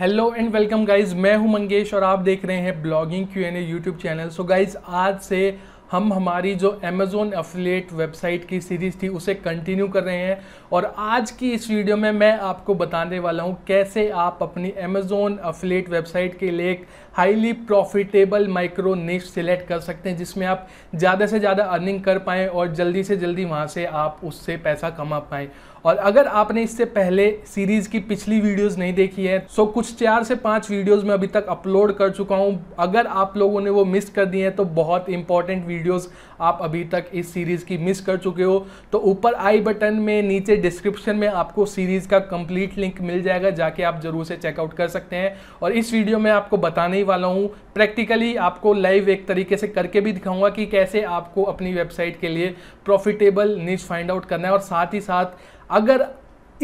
hello and welcome guys मैं हूं मंगेश और आप देख रहे हैं blogging Q N A YouTube channel so guys आज से हम हमारी जो अमेज़ोन अफिलेट वेबसाइट की सीरीज़ थी उसे कंटिन्यू कर रहे हैं और आज की इस वीडियो में मैं आपको बताने वाला हूं कैसे आप अपनी अमेज़ोन अफिलेट वेबसाइट के लिए highly profitable micro niche select कर सकते हैं जिसमें आप ज़्यादा से ज़्यादा अर्निंग कर पाएँ और जल्दी से जल्दी वहाँ से आप उससे पैसा कमा पाएँ और अगर आपने इससे पहले सीरीज़ की पिछली वीडियोस नहीं देखी है सो कुछ चार से पांच वीडियोस में अभी तक अपलोड कर चुका हूँ अगर आप लोगों ने वो मिस कर दी हैं तो बहुत इंपॉर्टेंट वीडियोस आप अभी तक इस सीरीज़ की मिस कर चुके हो तो ऊपर आई बटन में नीचे डिस्क्रिप्शन में आपको सीरीज़ का कंप्लीट लिंक मिल जाएगा जाके आप जरूर से चेकआउट कर सकते हैं और इस वीडियो में आपको बताने ही वाला हूँ प्रैक्टिकली आपको लाइव एक तरीके से करके भी दिखाऊंगा कि कैसे आपको अपनी वेबसाइट के लिए प्रॉफिटेबल नीच फाइंड आउट करना है और साथ ही साथ अगर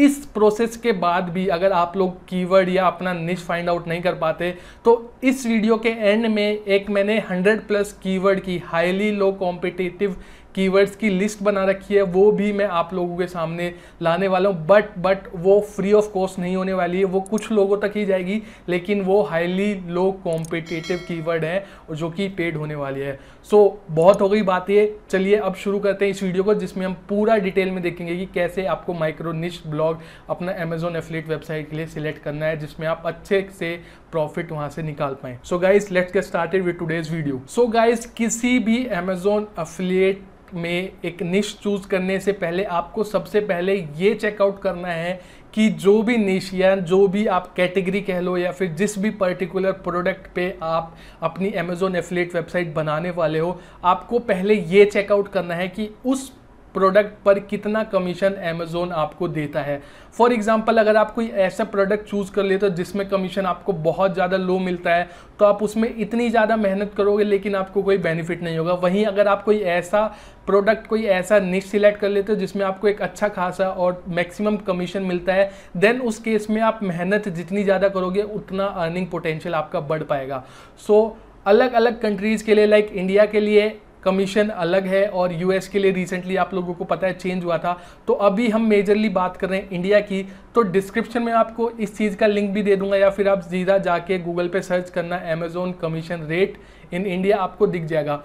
इस प्रोसेस के बाद भी अगर आप लोग कीवर्ड या अपना निश फाइंड आउट नहीं कर पाते तो इस वीडियो के एंड में एक मैंने 100 प्लस कीवर्ड की हाईली लो कॉम्पिटिटिव कीवर्ड्स की लिस्ट बना रखी है वो भी मैं आप लोगों के सामने लाने वाला हूँ बट बट वो फ्री ऑफ कॉस्ट नहीं होने वाली है वो कुछ लोगों तक ही जाएगी लेकिन वो हाईली लो कॉम्पिटिटिव कीवर्ड है जो कि पेड होने वाली है सो so, बहुत हो गई बात ये चलिए अब शुरू करते हैं इस वीडियो को जिसमें हम पूरा डिटेल में देखेंगे कि कैसे आपको माइक्रो निश ब्लॉग अपना अमेजोन एफिलेट वेबसाइट के लिए सिलेक्ट करना है जिसमें आप अच्छे से प्रॉफिट वहां से निकाल पाए so guys let's get started with today's video so guys किसी भी अमेजोन अफिलेट में एक निश चूज करने से पहले आपको सबसे पहले ये चेकआउट करना है कि जो भी नेशिया जो भी आप कैटेगरी कह लो या फिर जिस भी पर्टिकुलर प्रोडक्ट पे आप अपनी अमेजोन एफिलेट वेबसाइट बनाने वाले हो आपको पहले ये चेकआउट करना है कि उस प्रोडक्ट पर कितना कमीशन अमेजोन आपको देता है फॉर एग्जाम्पल अगर आप कोई ऐसा प्रोडक्ट चूज़ कर लेते हो जिसमें कमीशन आपको बहुत ज़्यादा लो मिलता है तो आप उसमें इतनी ज़्यादा मेहनत करोगे लेकिन आपको कोई बेनिफिट नहीं होगा वहीं अगर आप कोई ऐसा प्रोडक्ट कोई ऐसा निश सिलेक्ट कर लेते हो जिसमें आपको एक अच्छा खासा और मैक्सिमम कमीशन मिलता है देन उस केस में आप मेहनत जितनी ज़्यादा करोगे उतना अर्निंग पोटेंशियल आपका बढ़ पाएगा सो so, अलग अलग कंट्रीज़ के लिए लाइक like इंडिया के लिए कमीशन अलग है और यूएस के लिए रिसेंटली आप लोगों को पता है चेंज हुआ था तो अभी हम मेजरली बात कर रहे हैं इंडिया की तो डिस्क्रिप्शन में आपको इस चीज़ का लिंक भी दे दूंगा या फिर आप सीधा जाके गूगल पे सर्च करना Amazon commission rate in India आपको दिख जाएगा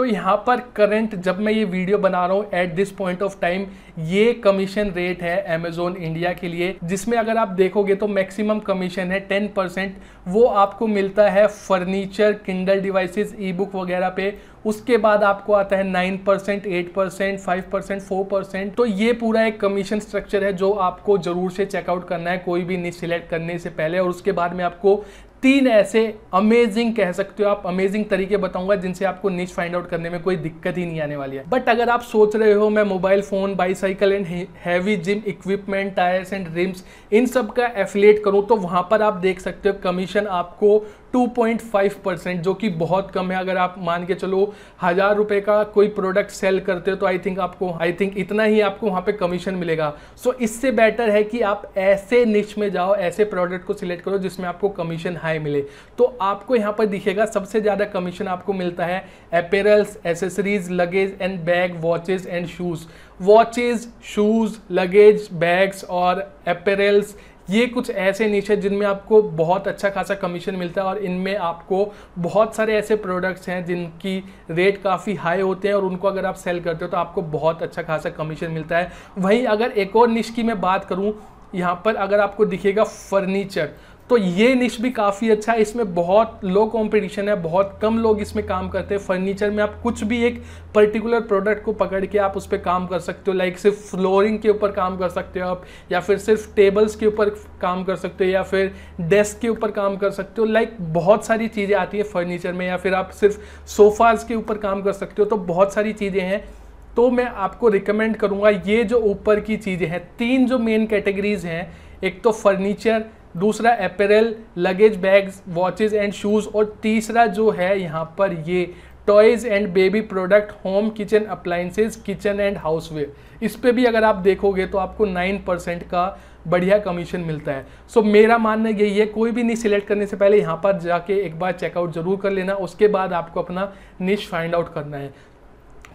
तो यहाँ पर करंट जब मैं ये वीडियो बना रहा हूँ at this point of time ये कमीशन रेट है अमेजोन इंडिया के लिए जिसमें अगर आप देखोगे तो मैक्सिमम कमीशन है टेन परसेंट वो आपको मिलता है furniture Kindle devices e book वगैरह पे उसके बाद आपको आता है nine percent eight percent five percent four percent तो ये पूरा एक कमीशन स्ट्रक्चर है जो आपको जरूर से चेकआउट करना है कोई भी नहीं सिलेक्ट करने से पहले और उसके बाद में आपको तीन ऐसे अमेजिंग कह सकते हो आप अमेजिंग तरीके बताऊंगा जिनसे आपको नीच फाइंड आउट करने में कोई दिक्कत ही नहीं आने वाली है बट अगर आप सोच रहे हो मैं mobile phone bicycle and heavy gym equipment tyres and rims इन सब का एफिलेट करूं तो वहां पर आप देख सकते हो कमीशन आपको 2.5 परसेंट जो कि बहुत कम है अगर आप मान के चलो हज़ार रुपये का कोई प्रोडक्ट सेल करते हो तो आई थिंक आपको आई थिंक इतना ही आपको वहाँ पे कमीशन मिलेगा सो so, इससे बेटर है कि आप ऐसे निश में जाओ ऐसे प्रोडक्ट को सिलेक्ट करो जिसमें आपको कमीशन हाई मिले तो आपको यहाँ पर दिखेगा सबसे ज़्यादा कमीशन आपको मिलता है apparels accessories luggage and bag watches and shoes watches shoes luggage bags और अपेरल्स ये कुछ ऐसे नीचे जिनमें आपको बहुत अच्छा खासा कमीशन मिलता है और इनमें आपको बहुत सारे ऐसे प्रोडक्ट्स हैं जिनकी रेट काफ़ी हाई होते हैं और उनको अगर आप सेल करते हो तो आपको बहुत अच्छा खासा कमीशन मिलता है वहीं अगर एक और निश की मैं बात करूँ यहाँ पर अगर आपको दिखेगा फर्नीचर तो ये निश भी काफ़ी अच्छा है इसमें बहुत लो कंपटीशन है बहुत कम लोग इसमें काम करते हैं फर्नीचर में आप कुछ भी एक पर्टिकुलर प्रोडक्ट को पकड़ के आप उस पर काम कर सकते हो लाइक सिर्फ फ्लोरिंग के ऊपर काम कर सकते हो आप या फिर सिर्फ टेबल्स के ऊपर काम कर सकते हो या फिर डेस्क के ऊपर काम कर सकते हो लाइक बहुत सारी चीज़ें आती है फर्नीचर में या फिर आप सिर्फ सोफ़ाज़ के ऊपर काम कर सकते हो तो बहुत सारी चीज़ें हैं तो मैं आपको रिकमेंड करूँगा ये जो ऊपर की चीज़ें हैं तीन जो मेन कैटेगरीज़ हैं एक तो फर्नीचर दूसरा apparel luggage bags watches and shoes और तीसरा जो है यहाँ पर ये toys and baby product home kitchen appliances kitchen and houseware इस पर भी अगर आप देखोगे तो आपको नाइन परसेंट का बढ़िया कमीशन मिलता है सो so, मेरा मानना यही है कोई भी नीच सिलेक्ट करने से पहले यहाँ पर जाके एक बार चेकआउट जरूर कर लेना उसके बाद आपको अपना निश फाइंड आउट करना है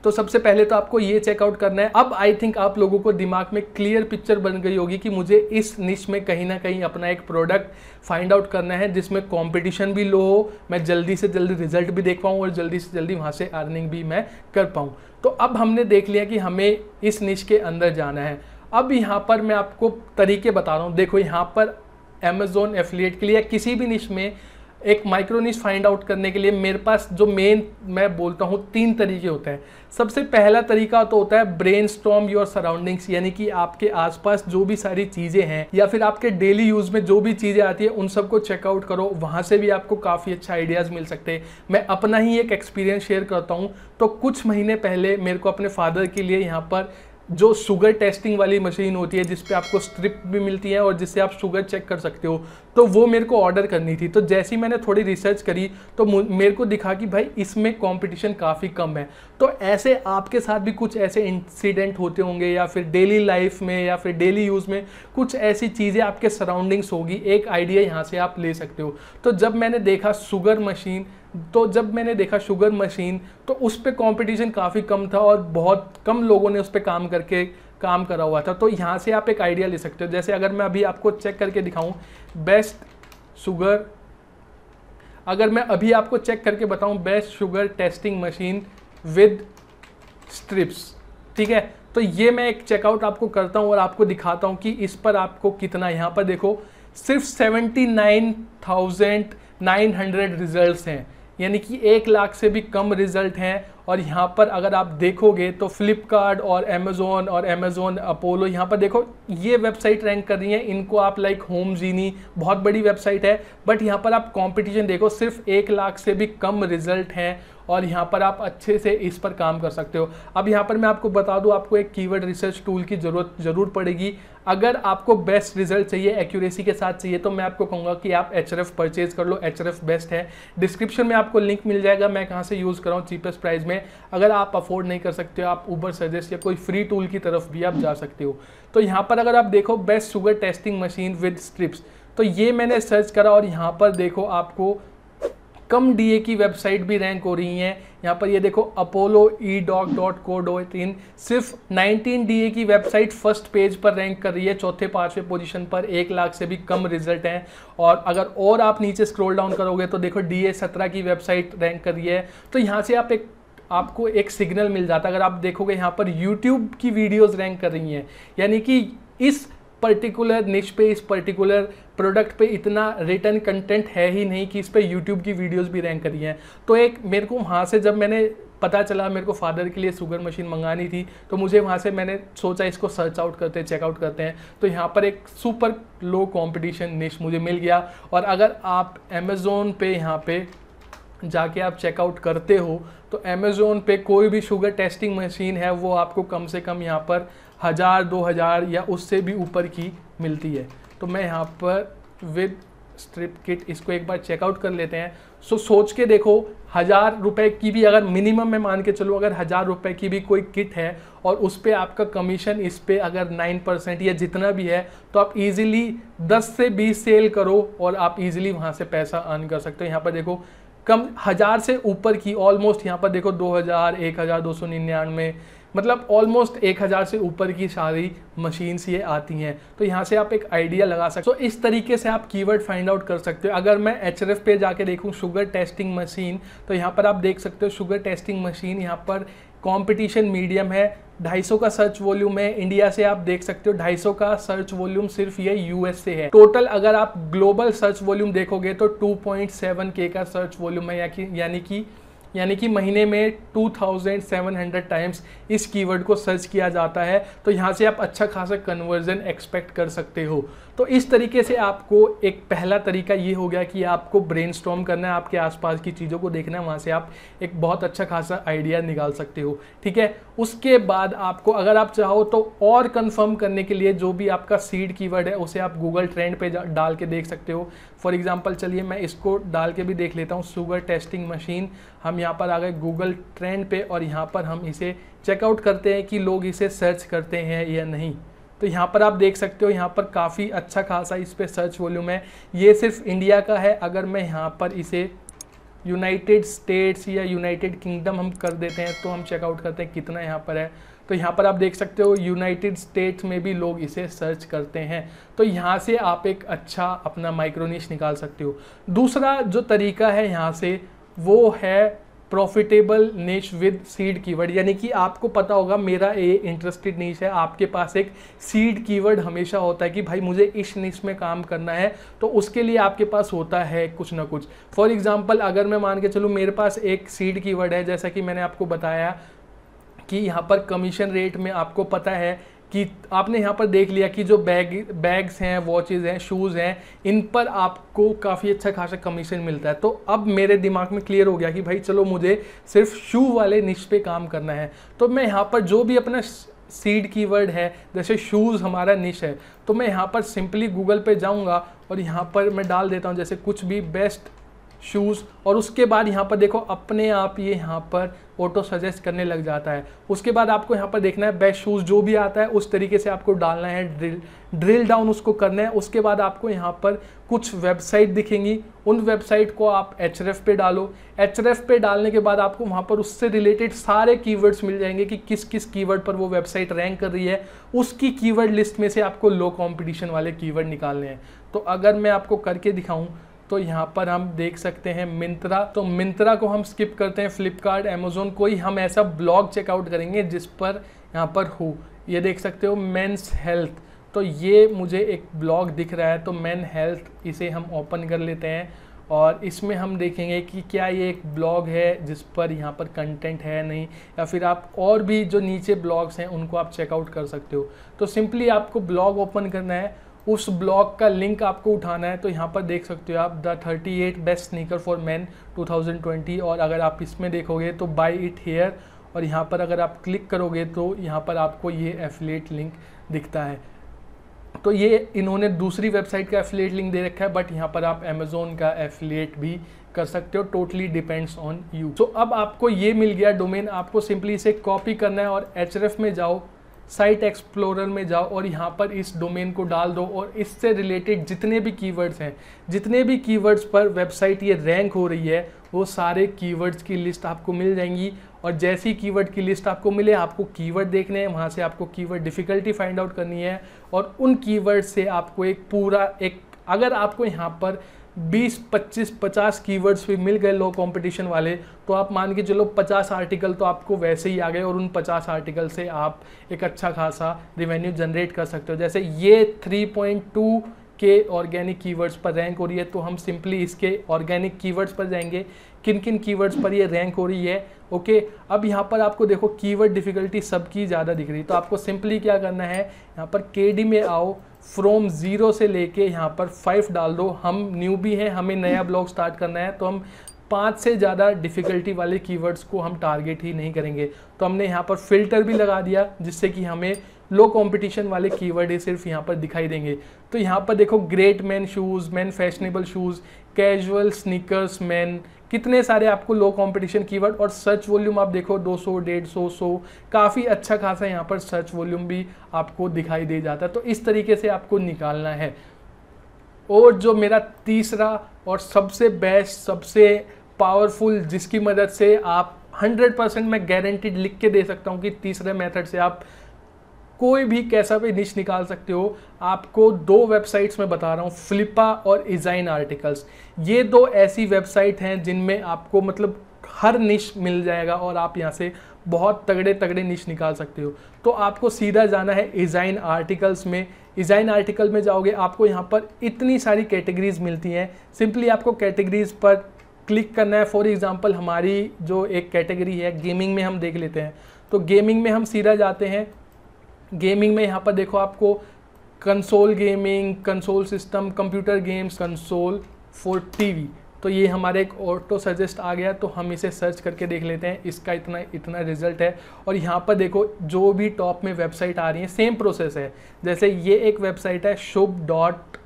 तो सबसे पहले तो आपको ये चेकआउट करना है अब आई थिंक आप लोगों को दिमाग में क्लियर पिक्चर बन गई होगी कि मुझे इस निश में कहीं ना कहीं अपना एक प्रोडक्ट फाइंड आउट करना है जिसमें कॉम्पिटिशन भी लो हो मैं जल्दी से जल्दी रिजल्ट भी देख पाऊँ और जल्दी से जल्दी वहाँ से अर्निंग भी मैं कर पाऊँ तो अब हमने देख लिया कि हमें इस निश के अंदर जाना है अब यहाँ पर मैं आपको तरीके बता रहा हूँ देखो यहाँ पर Amazon एफिलिएट के लिए किसी भी निश में एक माइक्रोनिश फाइंड आउट करने के लिए मेरे पास जो मेन मैं बोलता हूँ तीन तरीके होते हैं सबसे पहला तरीका तो होता है ब्रेन स्टॉम योर सराउंडिंग्स यानी कि आपके आसपास जो भी सारी चीज़ें हैं या फिर आपके डेली यूज़ में जो भी चीज़ें आती है उन सबको चेकआउट करो वहाँ से भी आपको काफ़ी अच्छा आइडियाज़ मिल सकते हैं मैं अपना ही एक एक्सपीरियंस शेयर करता हूँ तो कुछ महीने पहले मेरे को अपने फादर के लिए यहाँ पर जो शुगर टेस्टिंग वाली मशीन होती है जिसपे आपको स्ट्रिप भी मिलती है और जिससे आप शुगर चेक कर सकते हो तो वो मेरे को ऑर्डर करनी थी तो जैसे ही मैंने थोड़ी रिसर्च करी तो मेरे को दिखा कि भाई इसमें कंपटीशन काफ़ी कम है तो ऐसे आपके साथ भी कुछ ऐसे इंसिडेंट होते होंगे या फिर डेली लाइफ में या फिर डेली यूज़ में कुछ ऐसी चीज़ें आपके सराउंडिंग्स होगी एक आइडिया यहाँ से आप ले सकते हो तो जब मैंने देखा शुगर मशीन तो जब मैंने देखा शुगर मशीन तो उस पर कॉम्पिटिशन काफ़ी कम था और बहुत कम लोगों ने उस पर काम करके काम करा हुआ था तो यहाँ से आप एक आइडिया ले सकते हो जैसे अगर मैं अभी आपको चेक करके दिखाऊं बेस्ट शुगर अगर मैं अभी आपको चेक करके बताऊं best sugar testing machine with strips ठीक है तो ये मैं एक चेकआउट आपको करता हूँ और आपको दिखाता हूँ कि इस पर आपको कितना यहाँ पर देखो सिर्फ seventy nine thousand nine hundred results हैं यानी कि एक लाख से भी कम रिजल्ट हैं और यहाँ पर अगर आप देखोगे तो फ्लिपकार्ट और अमेज़ोन और अमेज़ोन अपोलो यहाँ पर देखो ये वेबसाइट रैंक कर रही है इनको आप लाइक होम जीनी बहुत बड़ी वेबसाइट है बट यहाँ पर आप कंपटीशन देखो सिर्फ एक लाख से भी कम रिजल्ट हैं और यहाँ पर आप अच्छे से इस पर काम कर सकते हो अब यहाँ पर मैं आपको बता दूँ आपको एक कीवर्ड रिसर्च टूल की ज़रूरत ज़रूर पड़ेगी अगर आपको बेस्ट रिजल्ट चाहिए एक्यूरेसी के साथ चाहिए तो मैं आपको कहूँगा कि आप एच आर एफ परचेज कर लो एच आर एफ बेस्ट है डिस्क्रिप्शन में आपको लिंक मिल जाएगा मैं कहाँ से यूज़ कर रहा हूँ चीपेस्ट प्राइस में अगर आप अफोर्ड नहीं कर सकते हो आप ऊबर सजेस्ट या कोई फ्री टूल की तरफ भी आप जा सकते हो तो यहाँ पर अगर आप देखो best sugar testing machine with strips तो ये मैंने सर्च करा और यहाँ पर देखो आपको कम डीए की वेबसाइट भी रैंक हो रही हैं यहाँ पर ये देखो Apollo e doc dot co dot in सिर्फ 19 डीए की वेबसाइट फर्स्ट पेज पर रैंक कर रही है चौथे पांचवे पोजीशन पर एक लाख से भी कम रिजल्ट हैं और अगर और आप नीचे स्क्रॉल डाउन करोगे तो देखो डी ए सत्रह की वेबसाइट रैंक कर रही है तो यहाँ से आप एक आपको एक सिग्नल मिल जाता है अगर आप देखोगे यहाँ पर यूट्यूब की वीडियोज़ रैंक कर रही हैं यानी कि इस पर्टिकुलर निश पे इस पर्टिकुलर प्रोडक्ट पे इतना रिटर्न कंटेंट है ही नहीं कि इस पर यूट्यूब की वीडियोस भी रैंक करी हैं तो एक मेरे को वहाँ से जब मैंने पता चला मेरे को फादर के लिए शुगर मशीन मंगानी थी तो मुझे वहाँ से मैंने सोचा इसको सर्च आउट करते हैं चेकआउट करते हैं तो यहाँ पर एक सुपर लो कॉम्पिटिशन निश मुझे मिल गया और अगर आप अमेज़ोन पे यहाँ पे जाके आप चेकआउट करते हो तो अमेज़ोन पे कोई भी शुगर टेस्टिंग मशीन है वो आपको कम से कम यहाँ पर हज़ार दो हज़ार या उससे भी ऊपर की मिलती है तो मैं यहाँ पर विद स्ट्रिप किट इसको एक बार चेकआउट कर लेते हैं सो so, सोच के देखो हज़ार रुपए की भी अगर मिनिमम मैं मान के चलो अगर हज़ार रुपए की भी कोई किट है और उस पर आपका कमीशन इस पर अगर नाइन परसेंट या जितना भी है तो आप इजीली दस से बीस सेल करो और आप इजीली वहाँ से पैसा अर्न कर सकते हो यहाँ पर देखो कम हज़ार से ऊपर की ऑलमोस्ट यहाँ पर देखो दो हज़ार एक हज़ार दो सौ निन्यानवे मतलब ऑलमोस्ट एक हज़ार से ऊपर की सारी मशीन्स ये आती हैं तो यहाँ से आप एक आइडिया लगा सकते हो so, इस तरीके से आप कीवर्ड फाइंड आउट कर सकते हो अगर मैं एच पे जाके देखूँ शुगर टेस्टिंग मशीन तो यहाँ पर आप देख सकते हो शुगर टेस्टिंग मशीन यहाँ पर कंपटीशन मीडियम है 250 का सर्च वॉल्यूम है इंडिया से आप देख सकते हो 250 का सर्च वॉल्यूम सिर्फ ये यूएस से है टोटल अगर आप ग्लोबल सर्च वॉल्यूम देखोगे तो 2.7 के का सर्च वॉल्यूम है यानी कि यानी कि महीने में 2700 टाइम्स इस कीवर्ड को सर्च किया जाता है तो यहाँ से आप अच्छा खासा कन्वर्जन एक्सपेक्ट कर सकते हो तो इस तरीके से आपको एक पहला तरीका ये हो गया कि आपको ब्रेन करना है आपके आसपास की चीज़ों को देखना है वहाँ से आप एक बहुत अच्छा खासा आइडिया निकाल सकते हो ठीक है उसके बाद आपको अगर आप चाहो तो और कंफर्म करने के लिए जो भी आपका सीड कीवर्ड है उसे आप गूगल ट्रेंड पे डाल के देख सकते हो फॉर एग्जांपल चलिए मैं इसको डाल के भी देख लेता हूँ शुगर टेस्टिंग मशीन हम यहाँ पर आ गए गूगल ट्रेंड पे और यहाँ पर हम इसे चेकआउट करते हैं कि लोग इसे सर्च करते हैं या नहीं तो यहाँ पर आप देख सकते हो यहाँ पर काफ़ी अच्छा खासा इस पर सर्च वॉल्यूम है ये सिर्फ इंडिया का है अगर मैं यहाँ पर इसे यूनाइटेड स्टेट्स या यूनाइटेड किंगडम हम कर देते हैं तो हम चेकआउट करते हैं कितना यहाँ पर है तो यहाँ पर आप देख सकते हो यूनाइटेड स्टेट्स में भी लोग इसे सर्च करते हैं तो यहाँ से आप एक अच्छा अपना माइक्रोनिश निकाल सकते हो दूसरा जो तरीका है यहाँ से वो है profitable niche with seed keyword यानी कि आपको पता होगा मेरा ये इंटरेस्टेड नीच है आपके पास एक सीड कीवर्ड हमेशा होता है कि भाई मुझे इस नीच में काम करना है तो उसके लिए आपके पास होता है कुछ ना कुछ फॉर एग्जाम्पल अगर मैं मान के चलूँ मेरे पास एक सीड कीवर्ड है जैसा कि मैंने आपको बताया कि यहाँ पर कमीशन रेट में आपको पता है कि आपने यहाँ पर देख लिया कि जो बैग बैग्स हैं वॉचेज़ हैं शूज़ हैं इन पर आपको काफ़ी अच्छा खासा कमीशन मिलता है तो अब मेरे दिमाग में क्लियर हो गया कि भाई चलो मुझे सिर्फ शू वाले निश पे काम करना है तो मैं यहाँ पर जो भी अपना सीड कीवर्ड है जैसे शूज़ हमारा निश है तो मैं यहाँ पर सिंपली गूगल पे जाऊँगा और यहाँ पर मैं डाल देता हूँ जैसे कुछ भी बेस्ट शूज़ और उसके बाद यहाँ पर देखो अपने आप ये यहाँ पर ऑटो सजेस्ट करने लग जाता है उसके बाद आपको यहाँ पर देखना है बेस्ट शूज़ जो भी आता है उस तरीके से आपको डालना है ड्रिल ड्रिल डाउन उसको करना है उसके बाद आपको यहाँ पर कुछ वेबसाइट दिखेंगी उन वेबसाइट को आप एच पे डालो एच पे डालने के बाद आपको वहाँ पर उससे रिलेटेड सारे कीवर्ड्स मिल जाएंगे कि किस किस कीवर्ड पर वो वेबसाइट रैंक कर रही है उसकी कीवर्ड लिस्ट में से आपको लो कॉम्पिटिशन वाले कीवर्ड निकालने हैं तो अगर मैं आपको करके दिखाऊँ तो यहाँ पर हम देख सकते हैं मिंत्रा तो मिंत्रा को हम स्किप करते हैं फ्लिपकार्ट अमेजोन कोई हम ऐसा ब्लॉग चेकआउट करेंगे जिस पर यहाँ पर हो ये देख सकते हो मेंस हेल्थ तो ये मुझे एक ब्लॉग दिख रहा है तो मैन हेल्थ इसे हम ओपन कर लेते हैं और इसमें हम देखेंगे कि क्या ये एक ब्लॉग है जिस पर यहाँ पर कंटेंट है नहीं या फिर आप और भी जो नीचे ब्लॉग्स हैं उनको आप चेकआउट कर सकते हो तो सिंपली आपको ब्लॉग ओपन करना है उस ब्लॉग का लिंक आपको उठाना है तो यहाँ पर देख सकते हो आप the thirty eight best sneaker for man 2020 और अगर आप इसमें देखोगे तो बाई इट हेयर और यहाँ पर अगर आप क्लिक करोगे तो यहाँ पर आपको ये एफिलेट लिंक दिखता है तो ये इन्होंने दूसरी वेबसाइट का एफिलेट लिंक दे रखा है बट यहाँ पर आप अमेजोन का एफिलेट भी कर सकते हो टोटली डिपेंड्स ऑन यू तो अब आपको ये मिल गया डोमेन आपको सिंपली इसे कॉपी करना है और एच में जाओ साइट एक्सप्लोरर में जाओ और यहाँ पर इस डोमेन को डाल दो और इससे रिलेटेड जितने भी कीवर्ड्स हैं जितने भी कीवर्ड्स पर वेबसाइट ये रैंक हो रही है वो सारे कीवर्ड्स की लिस्ट आपको मिल जाएंगी और जैसी कीवर्ड की लिस्ट आपको मिले आपको कीवर्ड देखने हैं वहाँ से आपको कीवर्ड डिफ़िकल्टी फाइंड आउट करनी है और उन कीवर्ड से आपको एक पूरा एक अगर आपको यहाँ पर पच्चीस पचास की कीवर्ड्स भी मिल गए लो कंपटीशन वाले तो आप मान के चलो पचास आर्टिकल तो आपको वैसे ही आ गए और उन पचास आर्टिकल से आप एक अच्छा खासा रिवेन्यू जनरेट कर सकते हो जैसे ये three point two K organic keywords पर रैंक हो रही है तो हम सिंपली इसके ऑर्गेनिक कीवर्ड्स पर जाएंगे किन किन कीवर्ड्स पर ये रैंक हो रही है ओके अब यहाँ पर आपको देखो कीवर्ड डिफ़िकल्टी सबकी ज़्यादा दिख रही है तो आपको सिंपली क्या करना है यहाँ पर के में आओ फ्रॉम ज़ीरो से लेके यहाँ पर फाइव डाल दो हम न्यू भी हैं हमें नया ब्लॉग स्टार्ट करना है तो हम पाँच से ज़्यादा डिफ़िकल्टी वाले कीवर्ड्स को हम टारगेट ही नहीं करेंगे तो हमने यहाँ पर फिल्टर भी लगा दिया जिससे कि हमें लो कंपटीशन वाले कीवर्ड ये सिर्फ यहाँ पर दिखाई देंगे तो यहाँ पर देखो great man shoes man fashionable shoes casual sneakers man कितने सारे आपको लो कंपटीशन कीवर्ड और सर्च वॉल्यूम आप देखो 200 डेढ़ सौ सौ काफ़ी अच्छा खासा यहाँ पर सर्च वॉल्यूम भी आपको दिखाई दे जाता है तो इस तरीके से आपको निकालना है और जो मेरा तीसरा और सबसे बेस्ट सबसे पावरफुल जिसकी मदद से आप 100 परसेंट मैं गारंटीड लिख के दे सकता हूँ कि तीसरे मेथड से आप कोई भी कैसा भी निश निकाल सकते हो आपको दो वेबसाइट्स में बता रहा हूँ फ्लिपा और इजाइन आर्टिकल्स ये दो ऐसी वेबसाइट हैं जिनमें आपको मतलब हर निश मिल जाएगा और आप यहाँ से बहुत तगड़े तगड़े निश निकाल सकते हो तो आपको सीधा जाना है इजाइन आर्टिकल्स में इजाइन आर्टिकल में जाओगे आपको यहाँ पर इतनी सारी कैटेगरीज मिलती हैं सिंपली आपको कैटेगरीज पर क्लिक करना है फॉर एग्ज़ाम्पल हमारी जो एक कैटेगरी है गेमिंग में हम देख लेते हैं तो गेमिंग में हम सीधा जाते हैं गेमिंग में यहाँ पर देखो आपको console gaming console system computer games console for TV तो ये हमारे एक ऑटो सजेस्ट आ गया तो हम इसे सर्च करके देख लेते हैं इसका इतना इतना रिजल्ट है और यहाँ पर देखो जो भी टॉप में वेबसाइट आ रही है सेम प्रोसेस है जैसे ये एक वेबसाइट है शुभ डॉट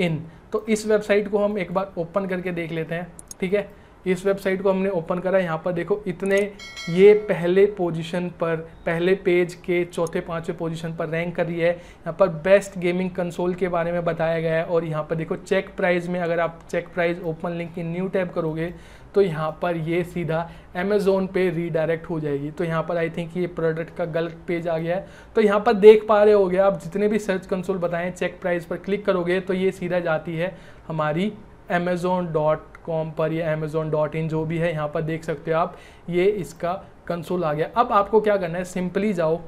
इन तो इस वेबसाइट को हम एक बार ओपन करके देख लेते हैं ठीक है इस वेबसाइट को हमने ओपन करा यहाँ पर देखो इतने ये पहले पोजीशन पर पहले पेज के चौथे पांचवे पोजीशन पर रैंक कर रही है यहाँ पर बेस्ट गेमिंग कंसोल के बारे में बताया गया है और यहाँ पर देखो चेक प्राइस में अगर आप चेक प्राइस ओपन लिंक की न्यू टैब करोगे तो यहाँ पर ये सीधा अमेज़ोन पे रीडायरेक्ट हो जाएगी तो यहाँ पर आई थिंक ये प्रोडक्ट का गलत पेज आ गया है तो यहाँ पर देख पा रहे हो आप जितने भी सर्च कंसोल बताएं चेक प्राइस पर क्लिक करोगे तो ये सीधा जाती है हमारी अमेज़ोन डॉट कॉम पर या अमेज़ोन डॉट इन जो भी है यहाँ पर देख सकते हो आप ये इसका कंसोल आ गया अब आपको क्या करना है सिंपली जाओ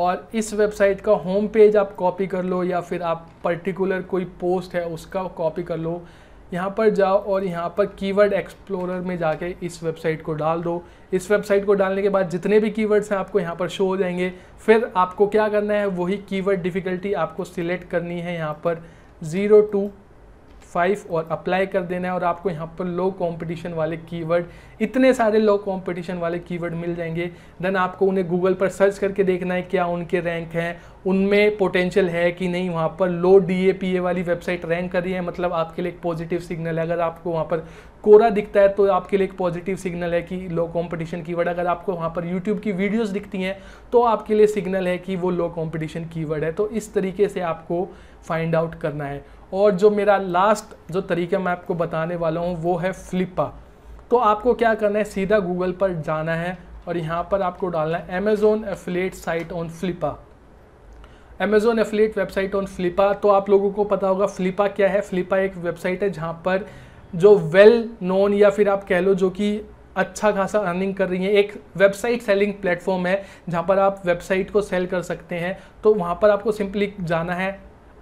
और इस वेबसाइट का होम पेज आप कॉपी कर लो या फिर आप पर्टिकुलर कोई पोस्ट है उसका कॉपी कर लो यहाँ पर जाओ और यहाँ पर कीवर्ड एक्सप्लोरर में जाके इस वेबसाइट को डाल दो इस वेबसाइट को डालने के बाद जितने भी कीवर्ड्स हैं आपको यहाँ पर शो हो जाएंगे फिर आपको क्या करना है वही कीवर्ड डिफ़िकल्टी आपको सिलेक्ट करनी है यहाँ पर ज़ीरो टू फाइव और अप्लाई कर देना है और आपको यहाँ पर लो कंपटीशन वाले कीवर्ड इतने सारे लो कंपटीशन वाले कीवर्ड मिल जाएंगे देन आपको उन्हें गूगल पर सर्च करके देखना है क्या उनके रैंक हैं उनमें पोटेंशियल है कि नहीं वहाँ पर लो डी वाली वेबसाइट रैंक कर रही है मतलब आपके लिए एक पॉजिटिव सिग्नल है अगर आपको वहाँ पर कोरा दिखता है तो आपके लिए एक पॉजिटिव सिग्नल है कि लो कंपटीशन कीवर्ड अगर आपको वहाँ पर यूट्यूब की वीडियोस दिखती हैं तो आपके लिए सिग्नल है कि वो लो कंपटीशन कीवर्ड है तो इस तरीके से आपको फाइंड आउट करना है और जो मेरा लास्ट जो तरीका मैं आपको बताने वाला हूँ वो है फ्लिपा तो आपको क्या करना है सीधा गूगल पर जाना है और यहाँ पर आपको डालना है Amazon affiliate site on Flippa Amazon affiliate website on Flippa तो आप लोगों को पता होगा फ्लिपा क्या है फ्लिपा एक वेबसाइट है जहाँ पर जो वेल नोन या फिर आप कह लो जो कि अच्छा खासा अर्निंग कर रही है एक वेबसाइट सेलिंग प्लेटफॉर्म है जहाँ पर आप वेबसाइट को सेल कर सकते हैं तो वहाँ पर आपको सिंपली जाना है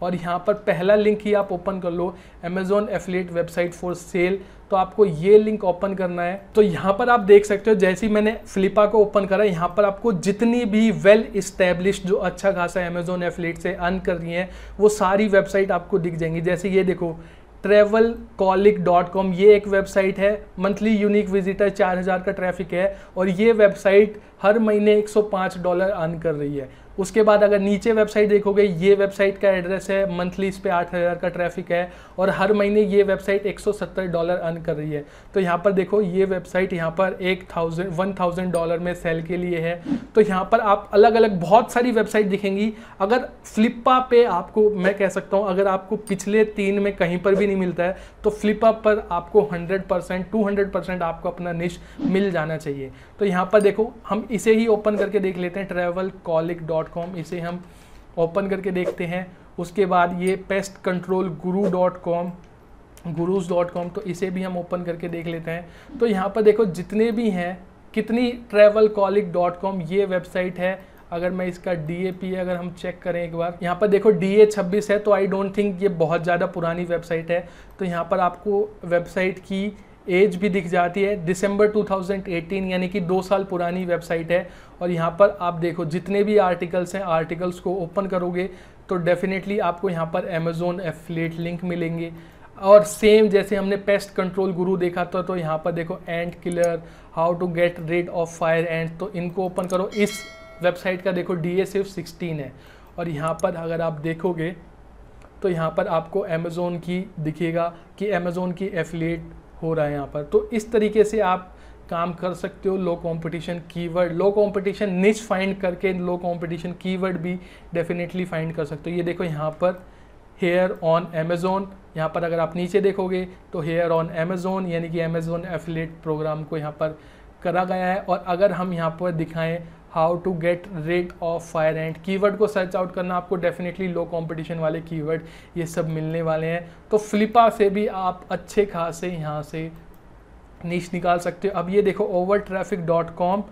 और यहाँ पर पहला लिंक ही आप ओपन कर लो Amazon affiliate website for sale तो आपको ये लिंक ओपन करना है तो यहाँ पर आप देख सकते हो जैसे ही मैंने फ्लिपा को ओपन करा यहाँ पर आपको जितनी भी वेल इस्टेब्लिश जो अच्छा खासा अमेजोन एफिलेट से अर्न कर रही हैं वो सारी वेबसाइट आपको दिख जाएंगी जैसे ये देखो ट्रेवल कॉलिक डॉट कॉम ये एक वेबसाइट है मंथली यूनिक विजिटर 4000 का ट्रैफिक है और ये वेबसाइट हर महीने 105 डॉलर अर्न कर रही है उसके बाद अगर नीचे वेबसाइट देखोगे ये वेबसाइट का एड्रेस है मंथली इस पर आठ हज़ार का ट्रैफिक है और हर महीने ये वेबसाइट 170 डॉलर अर्न कर रही है तो यहाँ पर देखो ये वेबसाइट यहाँ पर एक थाउजेंड वन थाउजेंड डॉलर में सेल के लिए है तो यहाँ पर आप अलग अलग बहुत सारी वेबसाइट दिखेंगी अगर फ्लिपा पे आपको मैं कह सकता हूँ अगर आपको पिछले तीन में कहीं पर भी नहीं मिलता है तो फ्लिपा पर आपको hundred percent two hundred percent आपको अपना निश मिल जाना चाहिए तो यहाँ पर देखो हम इसे ही ओपन करके देख लेते हैं ट्रैवल कॉलिक डॉट कॉम इसे हम ओपन करके देखते हैं उसके बाद ये pest control guru dot com gurus dot com तो इसे भी हम ओपन करके देख लेते हैं तो यहाँ पर देखो जितने भी हैं कितनी ट्रैवल कॉलिक डॉट कॉम ये वेबसाइट है अगर मैं इसका डी ए पी अगर हम चेक करें एक बार यहाँ पर देखो डी ए छब्बीस है तो आई डोंट थिंक ये बहुत ज़्यादा पुरानी वेबसाइट है तो यहाँ पर आपको वेबसाइट की एज भी दिख जाती है दिसंबर 2018 यानी कि दो साल पुरानी वेबसाइट है और यहाँ पर आप देखो जितने भी आर्टिकल्स हैं आर्टिकल्स को ओपन करोगे तो डेफिनेटली आपको यहाँ पर अमेज़ोन एफिलेट लिंक मिलेंगे और सेम जैसे हमने पेस्ट कंट्रोल गुरु देखा था तो यहाँ पर देखो ant killer how to get rid of fire ant तो इनको ओपन करो इस वेबसाइट का देखो डी एस एफ सिक्सटीन है और यहाँ पर अगर आप देखोगे तो यहाँ पर आपको अमेज़ोन की दिखेगा कि अमेज़ोन की एफिलेट हो रहा है यहाँ पर तो इस तरीके से आप काम कर सकते हो low competition keyword low competition niche find करके लो कंपटीशन कीवर्ड भी डेफिनेटली फाइंड कर सकते हो ये देखो यहाँ पर हेयर ऑन अमेज़ोन यहाँ पर अगर आप नीचे देखोगे तो हेयर ऑन अमेज़ोन यानी कि अमेज़ोन एफिलेट प्रोग्राम को यहाँ पर करा गया है और अगर हम यहाँ पर दिखाएं how to get rid of fire ant keyword को सर्च आउट करना आपको डेफिनेटली लो कॉम्पिटिशन वाले कीवर्ड ये सब मिलने वाले हैं तो फ्लिपा से भी आप अच्छे खासे यहाँ से नीच निकाल सकते हो अब ये देखो over traffic dot com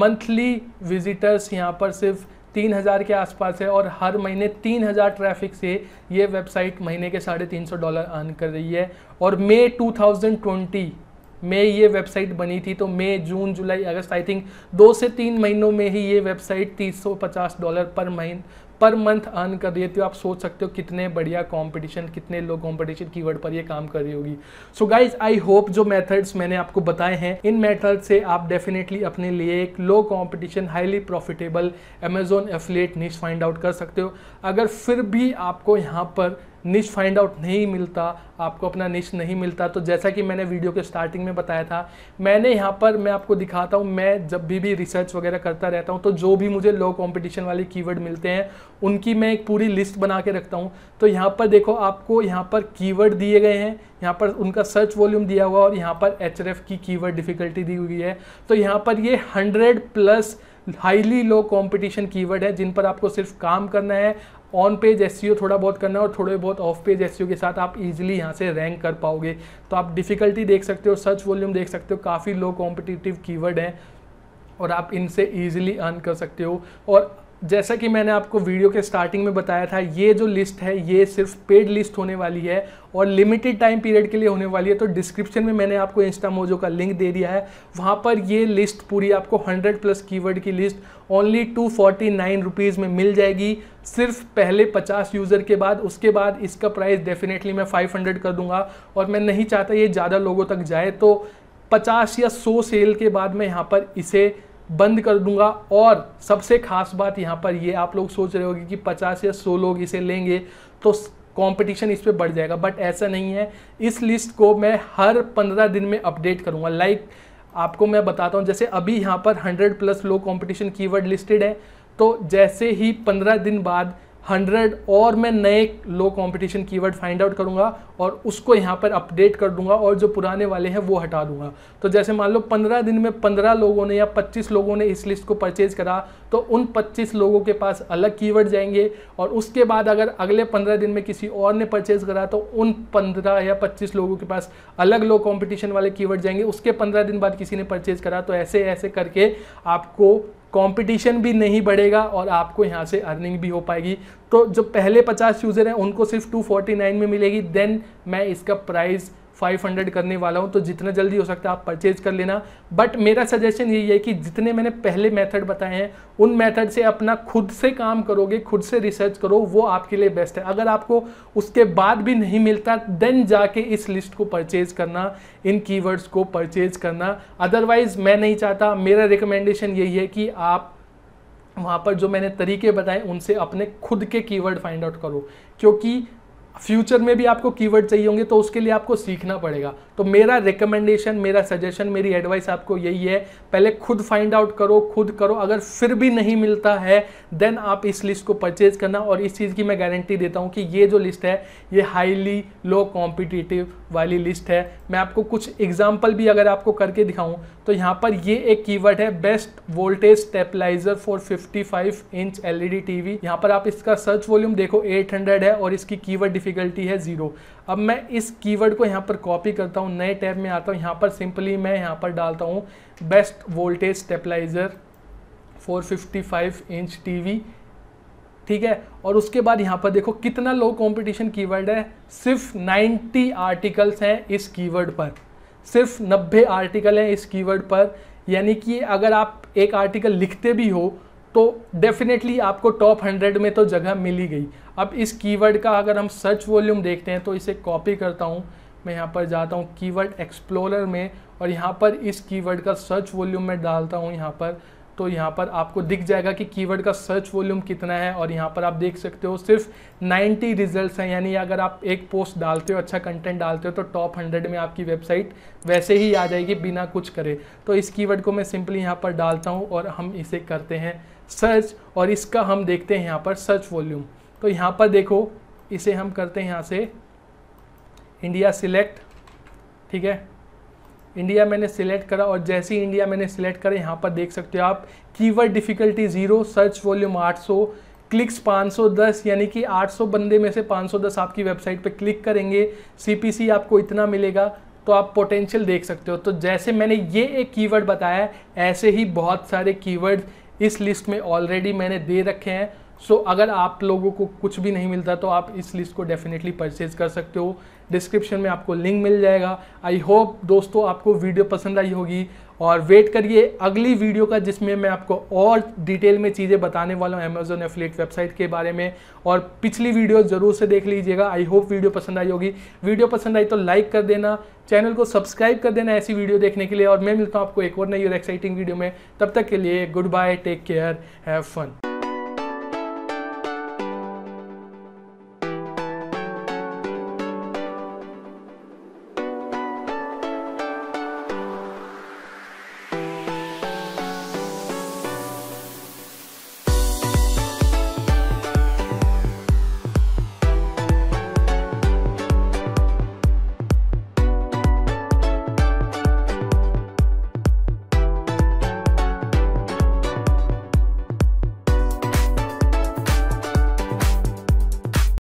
monthly visitors यहाँ पर सिर्फ तीन हज़ार के आसपास है और हर महीने तीन हज़ार ट्रैफिक से ये वेबसाइट महीने के साढ़े तीन सौ डॉलर अर्न कर रही है और मई ट्वेंटी में ये वेबसाइट बनी थी तो मई जून जुलाई अगस्त आई थिंक दो से तीन महीनों में ही ये वेबसाइट 350 डॉलर पर महीन पर मंथ अर्न कर रही थी तो आप सोच सकते हो कितने बढ़िया कंपटीशन कितने लोग कंपटीशन वर्ड पर ये काम कर रही होगी सो गाइज आई होप जो मेथड्स मैंने आपको बताए हैं इन मेथड से आप डेफिनेटली अपने लिए एक low competition highly profitable Amazon affiliate niche find out कर सकते हो अगर फिर भी आपको यहाँ पर निश फाइंड आउट नहीं मिलता आपको अपना निश नहीं मिलता तो जैसा कि मैंने वीडियो के स्टार्टिंग में बताया था मैंने यहाँ पर मैं आपको दिखाता हूँ मैं जब भी भी रिसर्च वगैरह करता रहता हूँ तो जो भी मुझे लो कॉम्पिटिशन वाले कीवर्ड मिलते हैं उनकी मैं एक पूरी लिस्ट बना के रखता हूँ तो यहाँ पर देखो आपको यहाँ पर कीवर्ड दिए गए हैं यहाँ पर उनका सर्च वॉल्यूम दिया हुआ और यहाँ पर एच की कीवर्ड डिफ़िकल्टी दी हुई है तो यहाँ पर ये hundred plus highly low competition keyword है जिन पर आपको सिर्फ काम करना है ऑन पेज एस थोड़ा बहुत करना है और थोड़े बहुत ऑफ पेज एस के साथ आप इजीली यहाँ से रैंक कर पाओगे तो आप डिफ़िकल्टी देख सकते हो सर्च वॉल्यूम देख सकते हो काफ़ी लो कॉम्पिटिटिव कीवर्ड हैं और आप इनसे ईजिली अर्न कर सकते हो और जैसा कि मैंने आपको वीडियो के स्टार्टिंग में बताया था ये जो लिस्ट है ये सिर्फ पेड लिस्ट होने वाली है और लिमिटेड टाइम पीरियड के लिए होने वाली है तो डिस्क्रिप्शन में मैंने आपको इंस्टा मोजो का लिंक दे दिया है वहाँ पर ये लिस्ट पूरी आपको 100 प्लस कीवर्ड की list only two forty nine rupees में मिल जाएगी सिर्फ पहले 50 यूज़र के बाद उसके बाद इसका प्राइस डेफिनेटली मैं फाइव कर दूँगा और मैं नहीं चाहता ये ज़्यादा लोगों तक जाए तो पचास या सौ सेल के बाद मैं यहाँ पर इसे बंद कर दूंगा और सबसे खास बात यहाँ पर ये आप लोग सोच रहे होगी कि 50 या 100 लोग इसे लेंगे तो कंपटीशन इस पर बढ़ जाएगा बट ऐसा नहीं है इस लिस्ट को मैं हर 15 दिन में अपडेट करूँगा लाइक like, आपको मैं बताता हूँ जैसे अभी यहाँ पर 100 प्लस लोग कंपटीशन कीवर्ड लिस्टेड है तो जैसे ही 15 दिन बाद हंड्रेड और मैं नए low competition keyword find out करूंगा और उसको यहाँ पर अपडेट कर दूंगा और जो पुराने वाले हैं वो हटा दूंगा तो जैसे मान लो पंद्रह दिन में पंद्रह लोगों ने या पच्चीस लोगों ने इस लिस्ट को परचेज करा तो उन पच्चीस लोगों के पास अलग कीवर्ड जाएंगे और उसके बाद अगर अगले पंद्रह दिन में किसी और ने परचेज करा तो उन पंद्रह या पच्चीस लोगों के पास अलग लो कॉम्पिटिशन वाले कीवर्ड जाएंगे उसके पंद्रह दिन बाद किसी ने परचेज करा तो ऐसे ऐसे करके आपको कंपटीशन भी नहीं बढ़ेगा और आपको यहाँ से अर्निंग भी हो पाएगी तो जो पहले 50 यूज़र हैं उनको सिर्फ 249 में मिलेगी देन मैं इसका प्राइस 500 करने वाला हूँ तो जितना जल्दी हो सकता है आप परचेज कर लेना बट मेरा सजेशन यही है कि जितने मैंने पहले मेथड बताए हैं उन मेथड से अपना खुद से काम करोगे खुद से रिसर्च करो वो आपके लिए बेस्ट है अगर आपको उसके बाद भी नहीं मिलता देन जाके इस लिस्ट को परचेज करना इन कीवर्ड्स को परचेज करना अदरवाइज मैं नहीं चाहता मेरा रिकमेंडेशन यही है कि आप वहाँ पर जो मैंने तरीके बताए उनसे अपने खुद के कीवर्ड फाइंड आउट करो क्योंकि फ्यूचर में भी आपको कीवर्ड चाहिए होंगे तो उसके लिए आपको सीखना पड़ेगा तो मेरा रिकमेंडेशन मेरा सजेशन मेरी एडवाइस आपको यही है पहले खुद फाइंड आउट करो खुद करो अगर फिर भी नहीं मिलता है देन आप इस लिस्ट को परचेज करना और इस चीज़ की मैं गारंटी देता हूँ कि ये जो लिस्ट है ये हाईली लो कॉम्पिटिटिव वाली लिस्ट है मैं आपको कुछ एग्जाम्पल भी अगर आपको करके दिखाऊँ तो यहाँ पर ये एक कीवर्ड है best voltage stabiliser for 55 inch LED TV यहाँ पर आप इसका सर्च वॉल्यूम देखो 800 है और इसकी कीवर्ड डिफिकल्टी है जीरो अब मैं इस कीवर्ड को यहाँ पर कॉपी करता हूँ नए टैब में आता हूँ यहाँ पर सिंपली मैं यहाँ पर डालता हूँ best voltage stabiliser for fifty inch T ठीक है और उसके बाद यहाँ पर देखो कितना लो कंपटीशन कीवर्ड है सिर्फ 90 आर्टिकल्स हैं इस कीवर्ड पर सिर्फ 90 आर्टिकल हैं इस कीवर्ड पर यानी कि अगर आप एक आर्टिकल लिखते भी हो तो डेफिनेटली आपको टॉप 100 में तो जगह मिल ही गई अब इस कीवर्ड का अगर हम सर्च वॉल्यूम देखते हैं तो इसे कॉपी करता हूँ मैं यहाँ पर जाता हूँ कीवर्ड एक्सप्लोरर में और यहाँ पर इस कीवर्ड का सर्च वॉल्यूम में डालता हूँ यहाँ पर तो यहाँ पर आपको दिख जाएगा कि कीवर्ड का सर्च वॉल्यूम कितना है और यहाँ पर आप देख सकते हो सिर्फ 90 रिजल्ट्स हैं यानी अगर आप एक पोस्ट डालते हो अच्छा कंटेंट डालते हो तो टॉप 100 में आपकी वेबसाइट वैसे ही आ जाएगी बिना कुछ करे तो इस कीवर्ड को मैं सिंपली यहाँ पर डालता हूँ और हम इसे करते हैं सर्च और इसका हम देखते हैं यहाँ पर सर्च वॉल्यूम तो यहाँ पर देखो इसे हम करते हैं यहाँ से इंडिया सिलेक्ट ठीक है इंडिया मैंने सिलेक्ट करा और जैसे ही इंडिया मैंने सिलेक्ट करा यहाँ पर देख सकते हो आप keyword difficulty zero search volume 800 clicks 510 यानी कि 800 बंदे में से 510 आपकी वेबसाइट पे क्लिक करेंगे सी आपको इतना मिलेगा तो आप पोटेंशियल देख सकते हो तो जैसे मैंने ये एक कीवर्ड बताया ऐसे ही बहुत सारे कीवर्ड इस लिस्ट में ऑलरेडी मैंने दे रखे हैं सो so, अगर आप लोगों को कुछ भी नहीं मिलता तो आप इस लिस्ट को डेफिनेटली परचेज कर सकते हो डिस्क्रिप्शन में आपको लिंक मिल जाएगा आई होप दोस्तों आपको वीडियो पसंद आई होगी और वेट करिए अगली वीडियो का जिसमें मैं आपको और डिटेल में चीज़ें बताने वाला हूँ अमेजोन एफिलेट वेबसाइट के बारे में और पिछली वीडियो ज़रूर से देख लीजिएगा आई होप वीडियो पसंद आई होगी वीडियो पसंद आई तो लाइक कर देना चैनल को सब्सक्राइब कर देना ऐसी वीडियो देखने के लिए और मैं मिलता हूँ आपको एक और नई और एक्साइटिंग वीडियो में तब तक के लिए goodbye take care have fun